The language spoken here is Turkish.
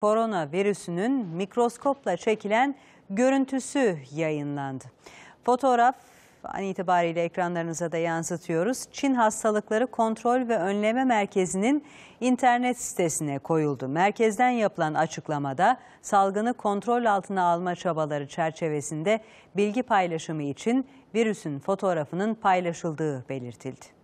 korona virüsünün mikroskopla çekilen görüntüsü yayınlandı. Fotoğraf an itibariyle ekranlarınıza da yansıtıyoruz. Çin Hastalıkları Kontrol ve Önleme Merkezi'nin internet sitesine koyuldu. Merkezden yapılan açıklamada salgını kontrol altına alma çabaları çerçevesinde bilgi paylaşımı için virüsün fotoğrafının paylaşıldığı belirtildi.